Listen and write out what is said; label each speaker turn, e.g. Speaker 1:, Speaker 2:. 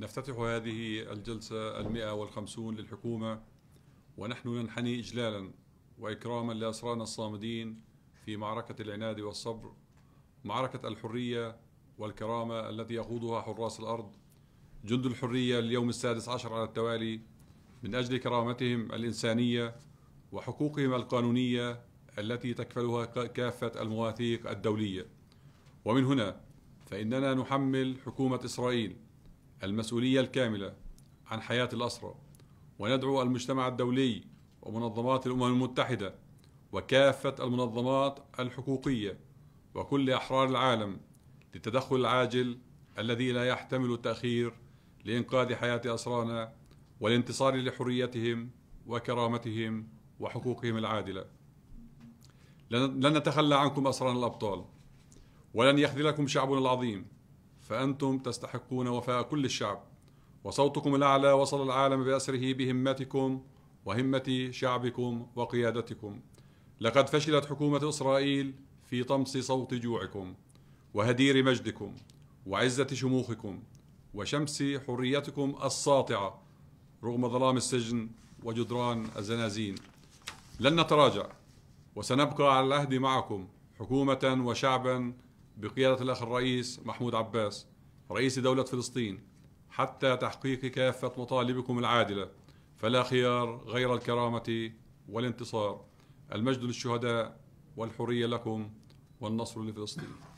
Speaker 1: نفتتح هذه الجلسة المئة والخمسون للحكومة ونحن ننحني إجلالا وإكراما لأسرانا الصامدين في معركة العناد والصبر معركة الحرية والكرامة التي يخوضها حراس الأرض جند الحرية اليوم السادس عشر على التوالي من أجل كرامتهم الإنسانية وحقوقهم القانونية التي تكفلها كافة المواثيق الدولية ومن هنا فإننا نحمل حكومة إسرائيل المسؤولية الكاملة عن حياة الأسرى وندعو المجتمع الدولي ومنظمات الأمم المتحدة وكافة المنظمات الحقوقية وكل أحرار العالم للتدخل العاجل الذي لا يحتمل التأخير لإنقاذ حياة أسرانا والانتصار لحريتهم وكرامتهم وحقوقهم العادلة لن نتخلى عنكم أسرانا الأبطال ولن يخذلكم شعبنا العظيم فأنتم تستحقون وفاء كل الشعب وصوتكم الأعلى وصل العالم بأسره بهمتكم وهمة شعبكم وقيادتكم لقد فشلت حكومة إسرائيل في طمس صوت جوعكم وهدير مجدكم وعزة شموخكم وشمس حريتكم الساطعة رغم ظلام السجن وجدران الزنازين لن نتراجع وسنبقى على العهد معكم حكومة وشعبا بقيادة الأخ الرئيس محمود عباس رئيس دولة فلسطين حتى تحقيق كافة مطالبكم العادلة فلا خيار غير الكرامة والانتصار المجد للشهداء والحرية لكم والنصر لفلسطين